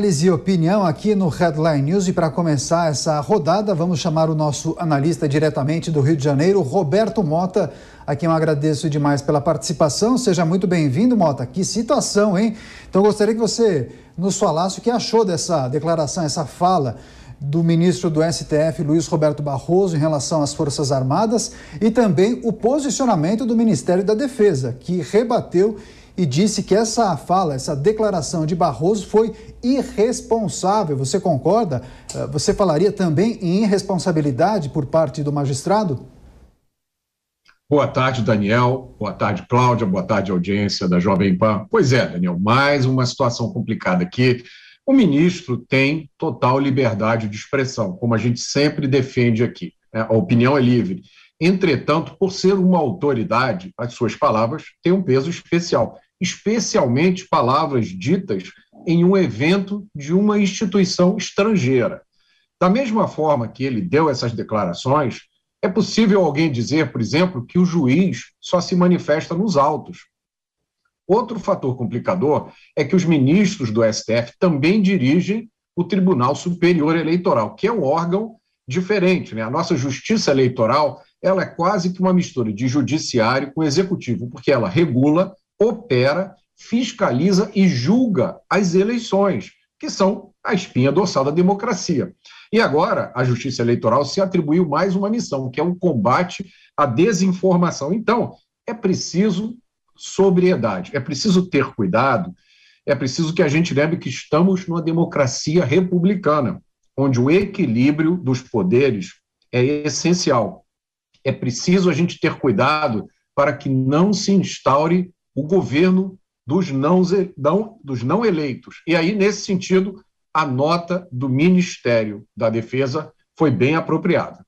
Análise e opinião aqui no Headline News. E para começar essa rodada, vamos chamar o nosso analista diretamente do Rio de Janeiro, Roberto Mota, a quem eu agradeço demais pela participação. Seja muito bem-vindo, Mota. Que situação, hein? Então, gostaria que você nos falasse o que achou dessa declaração, essa fala do ministro do STF, Luiz Roberto Barroso, em relação às Forças Armadas e também o posicionamento do Ministério da Defesa, que rebateu e disse que essa fala, essa declaração de Barroso foi irresponsável. Você concorda? Eh, você falaria também em irresponsabilidade por parte do magistrado? Boa tarde, Daniel. Boa tarde, Cláudia. Boa tarde, audiência da Jovem Pan. Pois é, Daniel, mais uma situação complicada aqui. O ministro tem total liberdade de expressão, como a gente sempre defende aqui. Né? A opinião é livre. Entretanto, por ser uma autoridade, as suas palavras têm um peso especial, especialmente palavras ditas em um evento de uma instituição estrangeira. Da mesma forma que ele deu essas declarações, é possível alguém dizer, por exemplo, que o juiz só se manifesta nos autos. Outro fator complicador é que os ministros do STF também dirigem o Tribunal Superior Eleitoral, que é um órgão diferente. Né? A nossa justiça eleitoral ela é quase que uma mistura de judiciário com executivo, porque ela regula, opera fiscaliza e julga as eleições, que são a espinha dorsal da democracia. E agora, a Justiça Eleitoral se atribuiu mais uma missão, que é o um combate à desinformação. Então, é preciso sobriedade, é preciso ter cuidado, é preciso que a gente lembre que estamos numa democracia republicana, onde o equilíbrio dos poderes é essencial. É preciso a gente ter cuidado para que não se instaure o governo dos não, dos não eleitos. E aí, nesse sentido, a nota do Ministério da Defesa foi bem apropriada.